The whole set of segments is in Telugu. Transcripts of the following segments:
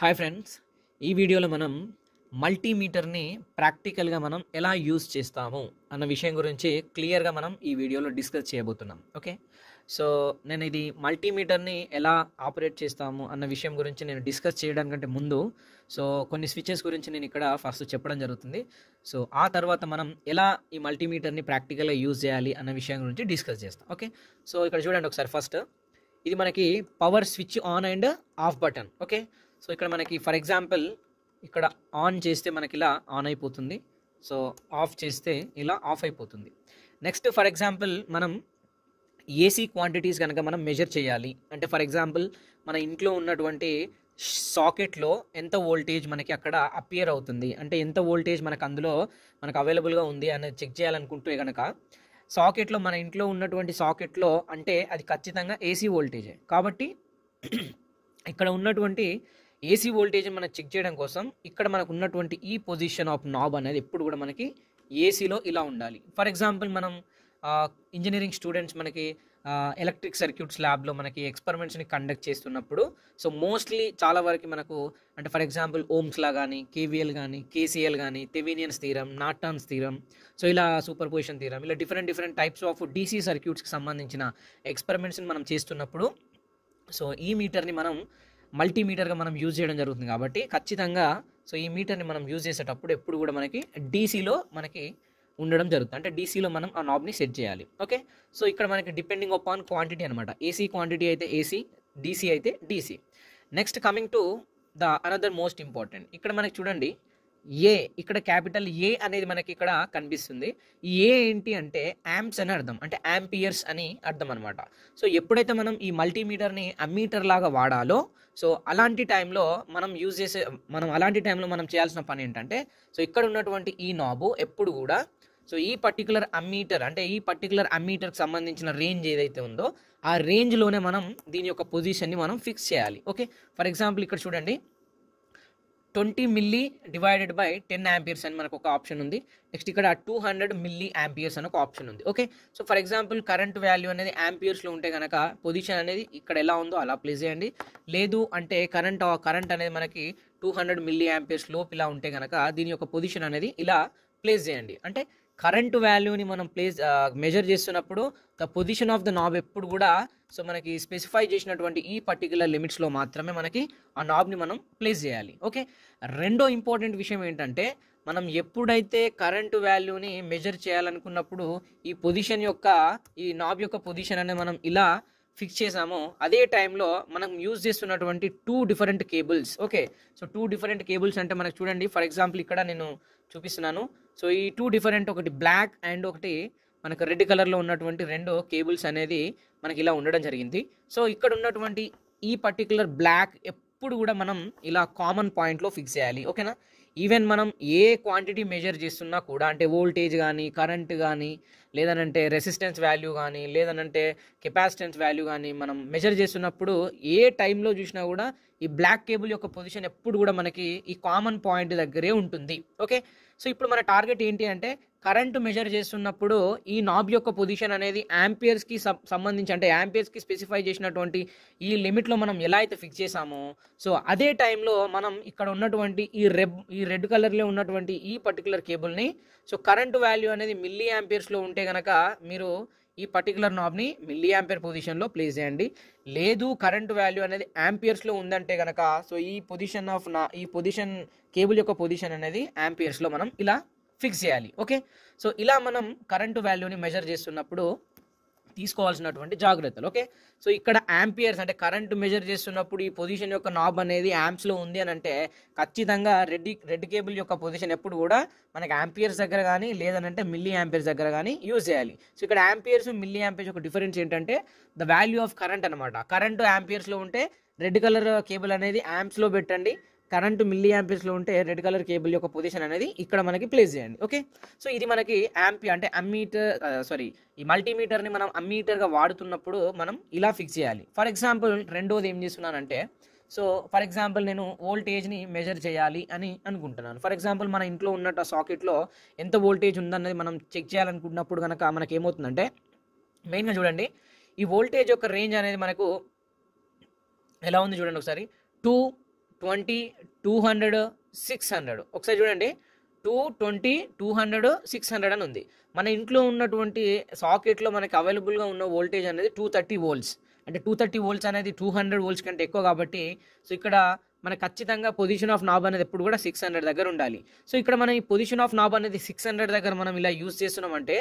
హాయ్ ఫ్రెండ్స్ ఈ వీడియోలో మనం మల్టీమీటర్ని ప్రాక్టికల్గా మనం ఎలా యూజ్ చేస్తాము అన్న విషయం గురించి క్లియర్గా మనం ఈ వీడియోలో డిస్కస్ చేయబోతున్నాం ఓకే సో నేను ఇది మల్టీమీటర్ని ఎలా ఆపరేట్ చేస్తాము అన్న విషయం గురించి నేను డిస్కస్ చేయడానికంటే ముందు సో కొన్ని స్విచెస్ గురించి నేను ఇక్కడ ఫస్ట్ చెప్పడం జరుగుతుంది సో ఆ తర్వాత మనం ఎలా ఈ మల్టీమీటర్ని ప్రాక్టికల్గా యూజ్ చేయాలి అన్న విషయం గురించి డిస్కస్ చేస్తాం ఓకే సో ఇక్కడ చూడండి ఒకసారి ఫస్ట్ ఇది మనకి power switch on and off button okay so ఇక్కడ మనకి ఫర్ ఎగ్జాంపుల్ ఇక్కడ ఆన్ చేస్తే మనకి ఇలా ఆన్ అయిపోతుంది సో ఆఫ్ చేస్తే ఇలా ఆఫ్ అయిపోతుంది నెక్స్ట్ ఫర్ ఎగ్జాంపుల్ మనం ఏసీ క్వాంటిటీస్ కనుక మనం మెజర్ చేయాలి అంటే ఫర్ ఎగ్జాంపుల్ మన ఇంట్లో ఉన్నటువంటి సాకెట్లో ఎంత వోల్టేజ్ మనకి అక్కడ అపియర్ అవుతుంది అంటే ఎంత వోల్టేజ్ మనకు అందులో మనకు అవైలబుల్గా ఉంది అనేది చెక్ చేయాలనుకుంటే కనుక సాకెట్లో మన ఇంట్లో ఉన్నటువంటి సాకెట్లో అంటే అది ఖచ్చితంగా ఏసీ వోల్టేజే కాబట్టి ఇక్కడ ఉన్నటువంటి ఏసీ వోల్టేజ్ మనం చెక్ చేయడం కోసం ఇక్కడ మనకు ఉన్నటువంటి ఈ పొజిషన్ ఆఫ్ నాబ్ అనేది ఎప్పుడు కూడా మనకి ఏసీలో ఇలా ఉండాలి ఫర్ ఎగ్జాంపుల్ మనం ఇంజనీరింగ్ స్టూడెంట్స్ మనకి ఎలక్ట్రిక్ సర్క్యూట్స్ ల్యాబ్లో మనకి ఎక్స్పెరిమెంట్స్ని కండక్ట్ చేస్తున్నప్పుడు సో మోస్ట్లీ చాలా వరకు మనకు అంటే ఫర్ ఎగ్జాంపుల్ ఓమ్స్లా కానీ కేవీఎల్ కానీ కేసీఎల్ కానీ తెవీనియన్ స్థిరం నాటాన్ స్థిరం సో ఇలా సూపర్ పొజిషన్ తీరం ఇలా different different types of DC సర్క్యూట్స్కి సంబంధించిన ఎక్స్పెరిమెంట్స్ని మనం చేస్తున్నప్పుడు సో ఈ మీటర్ని మనం మల్టీమీటర్గా మనం యూజ్ చేయడం జరుగుతుంది కాబట్టి ఖచ్చితంగా సో ఈ మీటర్ని మనం యూజ్ చేసేటప్పుడు ఎప్పుడు కూడా మనకి డీసీలో మనకి ఉండడం జరుగుతుంది అంటే డీసీలో మనం ఆ నాబ్ని సెట్ చేయాలి ఓకే సో ఇక్కడ మనకి డిపెండింగ్ అపాన్ క్వాంటిటీ అనమాట ఏసీ క్వాంటిటీ అయితే ఏసీ డీసీ అయితే DC next coming to the another most important ఇక్కడ మనకి చూడండి ఏ ఇక్కడ క్యాపిటల్ ఏ అనేది మనకి ఇక్కడ కనిపిస్తుంది ఏ ఏంటి అంటే యాంప్స్ అని అర్థం అంటే యాంపియర్స్ అని అర్థం అనమాట సో ఎప్పుడైతే మనం ఈ మల్టీమీటర్ని అమ్మీటర్ లాగా వాడాలో సో అలాంటి టైంలో మనం యూజ్ చేసే మనం అలాంటి టైంలో మనం చేయాల్సిన పని ఏంటంటే సో ఇక్కడ ఉన్నటువంటి ఈ నాబు ఎప్పుడు కూడా సో ఈ పర్టికులర్ అమ్మీటర్ అంటే ఈ పర్టికులర్ అమ్మీటర్కి సంబంధించిన రేంజ్ ఏదైతే ఉందో ఆ రేంజ్లోనే మనం దీని యొక్క పొజిషన్ని మనం ఫిక్స్ చేయాలి ఓకే ఫర్ ఎగ్జాంపుల్ ఇక్కడ చూడండి twenty milli divided by ten amperes అని మనకు ఒక ఆప్షన్ ఉంది నెక్స్ట్ ఇక్కడ టూ హండ్రెడ్ మిల్లీ యాంపియర్స్ అని ఒక ఆప్షన్ ఉంది okay so for example current value అనేది యాంపియర్స్లో ఉంటే కనుక పొజిషన్ అనేది ఇక్కడ ఎలా ఉందో అలా ప్లేస్ చేయండి లేదు అంటే కరెంట్ కరెంట్ అనేది మనకి టూ హండ్రెడ్ మిల్లీ యాంపియర్స్ లోపు ఇలా ఉంటే కనుక దీని యొక్క పొజిషన్ అనేది ఇలా ప్లేస్ చేయండి అంటే కరెంట్ వాల్యూని మనం ప్లేస్ మెజర్ చేస్తున్నప్పుడు the position of the knob ఎప్పుడు కూడా సో మనకి స్పెసిఫై చేసినటువంటి ఈ పర్టికులర్ లిమిట్స్లో మాత్రమే మనకి ఆ నాబ్ని మనం ప్లేస్ చేయాలి ఓకే రెండో ఇంపార్టెంట్ విషయం ఏంటంటే మనం ఎప్పుడైతే కరెంటు వాల్యూని మెజర్ చేయాలనుకున్నప్పుడు ఈ పొజిషన్ యొక్క ఈ నాబ్ యొక్క పొజిషన్ అనేది మనం ఇలా ఫిక్స్ చేసామో అదే టైంలో మనం యూజ్ చేస్తున్నటువంటి two different cables okay so two different cables అంటే మనకు చూడండి ఫర్ ఎగ్జాంపుల్ ఇక్కడ నేను చూపిస్తున్నాను సో ఈ టూ డిఫరెంట్ ఒకటి బ్లాక్ అండ్ ఒకటి మనకు రెడ్ కలర్లో ఉన్నటువంటి రెండు కేబుల్స్ అనేది మనకి ఇలా ఉండడం జరిగింది సో ఇక్కడ ఉన్నటువంటి ఈ పర్టిక్యులర్ బ్లాక్ ఎప్పుడు కూడా మనం ఇలా కామన్ పాయింట్లో ఫిక్స్ చేయాలి ఓకేనా ఈవెన్ మనం ఏ క్వాంటిటీ మెజర్ చేస్తున్నా కూడా అంటే వోల్టేజ్ కానీ కరెంట్ కానీ లేదనంటే రెసిస్టెన్స్ వాల్యూ కానీ లేదనంటే కెపాసిటెన్స్ వాల్యూ కానీ మనం మెజర్ చేస్తున్నప్పుడు ఏ టైంలో చూసినా కూడా ఈ బ్లాక్ కేబుల్ యొక్క పొజిషన్ ఎప్పుడు కూడా మనకి ఈ కామన్ పాయింట్ దగ్గరే ఉంటుంది ఓకే సో ఇప్పుడు మన టార్గెట్ ఏంటి అంటే కరెంట్ మెజర్ చేస్తున్నప్పుడు ఈ నాబ్ యొక్క పొజిషన్ అనేది యాంపియర్స్కి సంబంధించి అంటే యాంపియర్స్కి స్పెసిఫై చేసినటువంటి ఈ లిమిట్లో మనం ఎలా అయితే ఫిక్స్ చేసామో సో అదే టైంలో మనం ఇక్కడ ఉన్నటువంటి ఈ రెబ్ ఈ రెడ్ కలర్లో ఉన్నటువంటి ఈ పర్టికులర్ కేబుల్ని సో కరెంట్ వాల్యూ అనేది మిల్లీ యాంపియర్స్లో ఉంటే కనుక మీరు ఈ పర్టికులర్ నాబ్ని మిల్లీ యాంపియర్ పొజిషన్లో ప్లేస్ చేయండి లేదు కరెంట్ వాల్యూ అనేది యాంపియర్స్లో ఉందంటే కనుక సో ఈ పొజిషన్ ఆఫ్ నా ఈ పొజిషన్ కేబుల్ యొక్క పొజిషన్ అనేది యాంపియర్స్లో మనం ఇలా ఫిక్స్ చేయాలి ఓకే సో ఇలా మనం కరెంటు వాల్యూని మెజర్ చేస్తున్నప్పుడు తీసుకోవాల్సినటువంటి జాగ్రత్తలు ఓకే సో ఇక్కడ యాంపియర్స్ అంటే కరెంట్ మెజర్ చేస్తున్నప్పుడు ఈ పొజిషన్ యొక్క నాబ్ అనేది యాంప్స్లో ఉంది అని అంటే ఖచ్చితంగా రెడ్ రెడ్ కేబుల్ యొక్క పొజిషన్ ఎప్పుడు కూడా మనకి యాంపియర్స్ దగ్గర కానీ లేదనంటే మిల్లీ యాంపియర్స్ దగ్గర కానీ యూజ్ చేయాలి సో ఇక్కడ యాంపియర్స్ మిల్లీ యాంపియర్స్ యొక్క డిఫరెన్స్ ఏంటంటే ద వాల్యూ ఆఫ్ కరెంట్ అనమాట కరెంటు యాంపియర్స్లో ఉంటే రెడ్ కలర్ కేబుల్ అనేది యాంప్స్లో పెట్టండి కరెంట్ మిల్లీ యాంపియర్స్లో ఉంటే రెడ్ కలర్ కేబుల్ యొక్క పొజిషన్ అనేది ఇక్కడ మనకి ప్లేస్ చేయండి ఓకే సో ఇది మనకి యాంపి అంటే అమ్మీటర్ సారీ ఈ మల్టీమీటర్ని మనం అమ్మీటర్గా వాడుతున్నప్పుడు మనం ఇలా ఫిక్స్ చేయాలి ఫర్ ఎగ్జాంపుల్ రెండోది ఏం చేస్తున్నానంటే సో ఫర్ ఎగ్జాంపుల్ నేను వోల్టేజ్ని మెజర్ చేయాలి అని అనుకుంటున్నాను ఫర్ ఎగ్జాంపుల్ మన ఇంట్లో ఉన్నట్టు సాకెట్లో ఎంత వోల్టేజ్ ఉందన్నది మనం చెక్ చేయాలనుకున్నప్పుడు కనుక మనకి ఏమవుతుందంటే మెయిన్గా చూడండి ఈ వోల్టేజ్ యొక్క రేంజ్ అనేది మనకు ఎలా ఉంది చూడండి ఒకసారి two twenty two hundred six hundred ఒకసారి చూడండి two twenty two hundred six hundred అని ఉంది మన ఇంట్లో ఉన్నటువంటి సాకెట్లో మనకి అవైలబుల్గా ఉన్న వోల్టేజ్ అనేది టూ థర్టీ వోల్ట్స్ అంటే టూ థర్టీ వోల్ట్స్ అనేది టూ హండ్రెడ్ వోల్ట్స్ కంటే ఎక్కువ కాబట్టి సో ఇక్కడ మనకు ఖచ్చితంగా పొజిషన్ ఆఫ్ నాబ్ అనేది ఎప్పుడు కూడా సిక్స్ హండ్రెడ్ దగ్గర ఉండాలి సో ఇక్కడ మనం ఈ పొజిషన్ ఆఫ్ నాబ్ అనేది సిక్స్ హండ్రెడ్ దగ్గర మనం ఇలా యూజ్ చేస్తున్నామంటే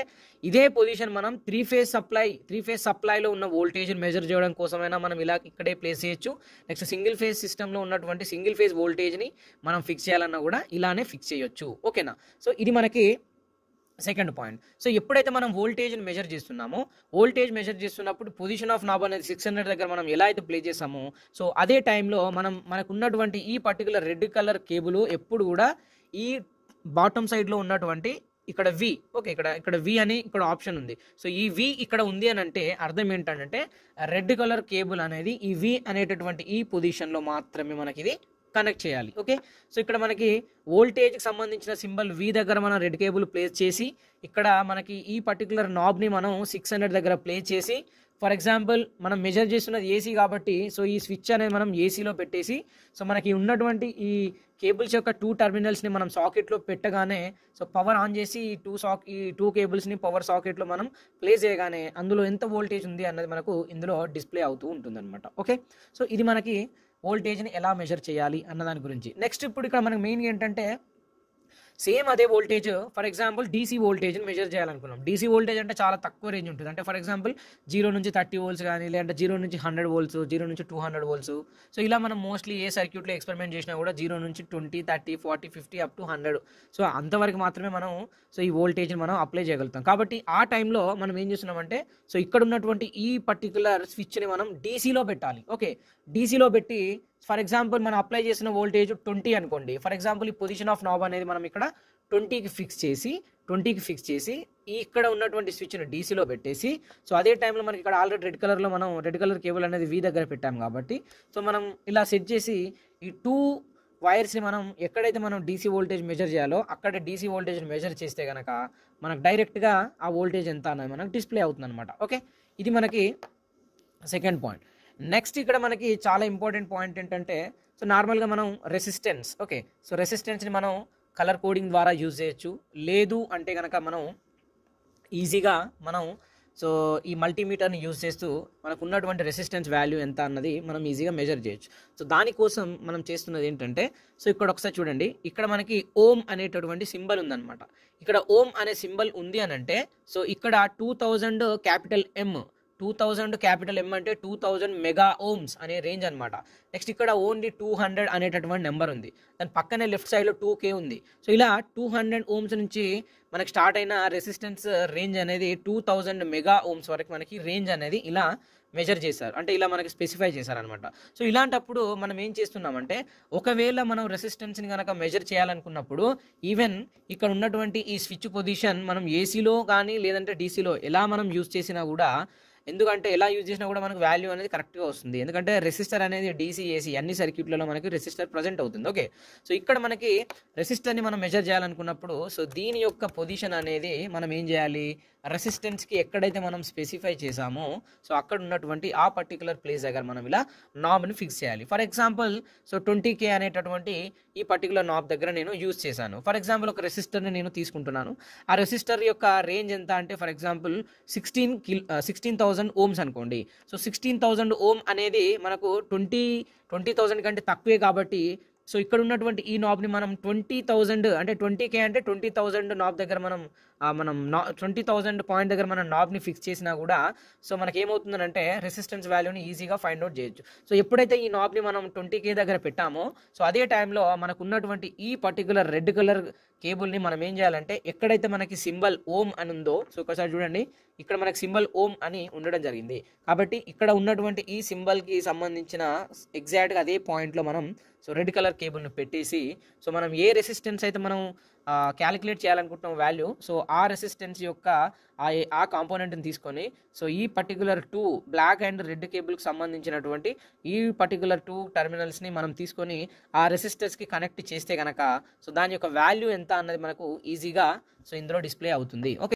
ఇదే పొజిషన్ మనం three phase supply three phase సప్లైలో ఉన్న వోల్టేజ్ని మెజర్ చేయడం కోసమైనా మనం ఇలా ఇక్కడే ప్లేస్ చేయొచ్చు నెక్స్ట్ సింగిల్ ఫేజ్ సిస్టంలో ఉన్నటువంటి సింగిల్ ఫేజ్ వోల్టేజ్ని మనం ఫిక్స్ చేయాలన్నా కూడా ఇలానే ఫిక్స్ చేయొచ్చు ఓకేనా సో ఇది మనకి సెకండ్ పాయింట్ సో ఎప్పుడైతే మనం వోల్టేజ్ని మెజర్ చేస్తున్నామో వోల్టేజ్ మెజర్ చేస్తున్నప్పుడు పొజిషన్ ఆఫ్ నాబ్ అనేది సిక్స్ హండ్రెడ్ దగ్గర మనం ఎలా అయితే ప్లే చేసామో సో అదే టైంలో మనం మనకు ఉన్నటువంటి ఈ పర్టికులర్ రెడ్ కలర్ కేబుల్ ఎప్పుడు కూడా ఈ బాటమ్ సైడ్లో ఉన్నటువంటి ఇక్కడ వి ఓకే ఇక్కడ ఇక్కడ వి అని ఇక్కడ ఆప్షన్ ఉంది సో ఈ వి ఇక్కడ ఉంది అని అంటే అర్థం ఏంటంటే రెడ్ కలర్ కేబుల్ అనేది ఈ వి అనేటటువంటి ఈ పొజిషన్లో మాత్రమే మనకి ఇది కనెక్ట్ చేయాలి ఓకే సో ఇక్కడ మనకి వోల్టేజ్కి సంబంధించిన సింబల్ వి దగ్గర మనం రెడ్ కేబుల్ ప్లేస్ చేసి ఇక్కడ మనకి ఈ పర్టికులర్ నాబ్ని మనం సిక్స్ హండ్రెడ్ దగ్గర ప్లేస్ చేసి ఫర్ ఎగ్జాంపుల్ మనం మెజర్ చేస్తున్నది ఏసీ కాబట్టి సో ఈ స్విచ్ అనేది మనం ఏసీలో పెట్టేసి సో మనకి ఉన్నటువంటి ఈ కేబుల్స్ యొక్క టూ టర్మినల్స్ని మనం సాకెట్లో పెట్టగానే సో పవర్ ఆన్ చేసి ఈ టూ సాక్ ఈ టూ కేబుల్స్ని పవర్ సాకెట్లో మనం ప్లేస్ చేయగానే అందులో ఎంత వోల్టేజ్ ఉంది అన్నది మనకు ఇందులో డిస్ప్లే అవుతూ ఉంటుంది ఓకే సో ఇది మనకి వోల్టేజ్ని ఎలా మెజర్ చేయాలి అన్న దాని గురించి నెక్స్ట్ ఇప్పుడు ఇక్కడ మనకి మెయిన్ ఏంటంటే సేమ్ అదే వోల్టేజ్ ఫర్ ఎగ్జాంపుల్ డీసీ వోల్టేజ్ని మెజర్ చేయాలనుకున్నాం డీసీ వోల్టేజ్ అంటే చాలా తక్కువ రేంజ్ ఉంటుంది అంటే ఫర్ ఎగ్జాంపుల్ జీరో నుంచి థర్టీ వోల్స్ కానీ లేదంటే జీరో నుంచి హండ్రెడ్ వోల్స్ జీరో నుంచి టూ హండ్రెడ్ వోల్స్ సో ఇలా మనం మోస్ట్లీ ఏ సర్క్యూట్లో ఎక్స్పెరిమెంట్ చేసినా కూడా జీరో నుంచి twenty thirty forty fifty up to hundred so అంతవరకు మాత్రమే మనం సో ఈ వోల్టేజ్ని మనం అప్లై చేయగలుగుతాం కాబట్టి ఆ టైంలో మనం ఏం చేస్తున్నామంటే సో ఇక్కడ ఉన్నటువంటి ఈ పర్టికులర్ స్విచ్ని మనం డీసీలో పెట్టాలి ఓకే డీసీలో పెట్టి ఫర్ ఎగ్జాంపుల్ మనం అప్లై చేసిన వోల్టేజ్ ట్వంటీ అనుకోండి ఫర్ ఎగ్జాంపుల్ ఈ పొజిషన్ ఆఫ్ నాబ్ అనేది మనం ఇక్కడ ట్వంటీకి ఫిక్స్ చేసి ట్వంటీకి ఫిక్స్ చేసి ఈ ఇక్కడ ఉన్నటువంటి స్విచ్ను డీసీలో పెట్టేసి సో అదే టైంలో మనకి ఇక్కడ ఆల్రెడీ రెడ్ కలర్లో మనం రెడ్ కలర్ కేబుల్ అనేది వీ దగ్గర పెట్టాం కాబట్టి సో మనం ఇలా సెట్ చేసి ఈ టూ వైర్స్ని మనం ఎక్కడైతే మనం డీసీ వోల్టేజ్ మెజర్ చేయాలో అక్కడ డీసీ వోల్టేజ్ని మెజర్ చేస్తే కనుక మనకు డైరెక్ట్గా ఆ వోల్టేజ్ ఎంత అనేది మనకు డిస్ప్లే అవుతుంది అనమాట ఓకే ఇది మనకి సెకండ్ పాయింట్ నెక్స్ట్ ఇక్కడ మనకి చాలా ఇంపార్టెంట్ పాయింట్ ఏంటంటే సో నార్మల్గా మనం రెసిస్టెన్స్ ఓకే సో రెసిస్టెన్స్ని మనం కలర్ కోడింగ్ ద్వారా యూజ్ చేయొచ్చు లేదు అంటే కనుక మనం ఈజీగా మనం సో ఈ మల్టీమీటర్ని యూజ్ చేస్తూ మనకు ఉన్నటువంటి రెసిస్టెన్స్ వాల్యూ ఎంత అన్నది మనం ఈజీగా మెజర్ చేయొచ్చు సో దానికోసం మనం చేస్తున్నది ఏంటంటే సో ఇక్కడ ఒకసారి చూడండి ఇక్కడ మనకి ఓమ్ అనేటటువంటి సింబల్ ఉందన్నమాట ఇక్కడ ఓమ్ అనే సింబల్ ఉంది అని అంటే సో ఇక్కడ two thousand capital M two thousand capital M అంటే టూ థౌజండ్ మెగా ఓమ్స్ అనే రేంజ్ అనమాట నెక్స్ట్ ఇక్కడ ఓన్లీ టూ హండ్రెడ్ అనేటటువంటి నెంబర్ ఉంది దాని పక్కనే లెఫ్ట్ సైడ్లో టూ కే ఉంది సో ఇలా టూ హండ్రెడ్ ఓమ్స్ నుంచి మనకి స్టార్ట్ అయిన రెసిస్టెన్స్ రేంజ్ అనేది టూ థౌజండ్ మెగా ఓమ్స్ వరకు మనకి రేంజ్ అనేది ఇలా మెజర్ చేశారు అంటే ఇలా మనకి స్పెసిఫై చేశారనమాట సో ఇలాంటప్పుడు మనం ఏం చేస్తున్నామంటే ఒకవేళ మనం రెసిస్టెన్స్ని కనుక మెజర్ చేయాలనుకున్నప్పుడు ఈవెన్ ఇక్కడ ఉన్నటువంటి ఈ స్విచ్ పొజిషన్ మనం ఏసీలో కానీ లేదంటే డీసీలో ఎలా మనం యూజ్ చేసినా కూడా ఎందుకంటే ఎలా యూజ్ చేసినా కూడా మనకు వాల్యూ అనేది కరెక్ట్గా వస్తుంది ఎందుకంటే రెసిస్టర్ అనేది డీసీ ఏసీ అన్ని సర్క్యూట్లలో మనకి రెసిస్టర్ ప్రజెంట్ అవుతుంది ఓకే సో ఇక్కడ మనకి రెసిస్టర్ని మనం మెజర్ చేయాలనుకున్నప్పుడు సో దీని యొక్క పొజిషన్ అనేది మనం ఏం చేయాలి రెసిస్టెన్స్కి ఎక్కడైతే మనం స్పెసిఫై చేసామో సో అక్కడ ఉన్నటువంటి ఆ పర్టికులర్ ప్లేస్ దగ్గర మనం ఇలా నాబ్ని ఫిక్స్ చేయాలి for example so twenty K అనేటటువంటి ఈ పర్టికులర్ నాబ్ దగ్గర నేను యూజ్ చేశాను ఫర్ ఎగ్జాంపుల్ ఒక రెసిస్టర్ని నేను తీసుకుంటున్నాను ఆ రెసిస్టర్ యొక్క రేంజ్ ఎంత అంటే for example sixteen kilo sixteen thousand thousand ohms అనుకోండి సో సిక్స్టీన్ థౌజండ్ ఓమ్ అనేది మనకు ట్వంటీ ట్వంటీ థౌజండ్ కంటే తక్కువే కాబట్టి సో ఇక్కడ ఉన్నటువంటి ఈ నాబ్ని మనం ట్వంటీ థౌజండ్ అంటే ట్వంటీ కే అంటే ట్వంటీ థౌజండ్ నాబ్ దగ్గర మనం మనం నా ట్వంటీ థౌజండ్ పాయింట్ దగ్గర మనం నాబ్ని ఫిక్స్ చేసినా కూడా సో మనకి ఏమవుతుందంటే రెసిస్టెన్స్ వాల్యూని ఈజీగా ఫైండ్ అవుట్ చేయొచ్చు సో ఎప్పుడైతే ఈ నాబ్ని మనం ట్వంటీ కే దగ్గర పెట్టామో సో అదే టైంలో మనకు ఉన్నటువంటి ఈ పర్టికులర్ రెడ్ కలర్ కేబుల్ని మనం ఏం చేయాలంటే ఎక్కడైతే మనకి సింబల్ ఓం అని ఉందో సో ఒకసారి చూడండి ఇక్కడ మనకి సింబల్ ఓం అని ఉండడం జరిగింది కాబట్టి ఇక్కడ ఉన్నటువంటి ఈ సింబల్కి సంబంధించిన ఎగ్జాక్ట్గా అదే పాయింట్లో మనం సో రెడ్ కలర్ కేబుల్ను పెట్టేసి సో మనం ఏ రెసిస్టెన్స్ అయితే మనం క్యాలిక్యులేట్ చేయాలనుకుంటున్నాం వాల్యూ సో ఆ రెసిస్టెన్స్ యొక్క ఆ కాంపోనెంట్ని తీసుకొని సో ఈ particular two black and red కేబుల్కి సంబంధించినటువంటి ఈ పర్టికులర్ టూ టెర్మినల్స్ని మనం తీసుకొని ఆ రెసిస్టర్స్కి కనెక్ట్ చేస్తే కనుక సో దాని యొక్క వాల్యూ ఎంత అన్నది మనకు ఈజీగా సో ఇందులో డిస్ప్లే అవుతుంది ఓకే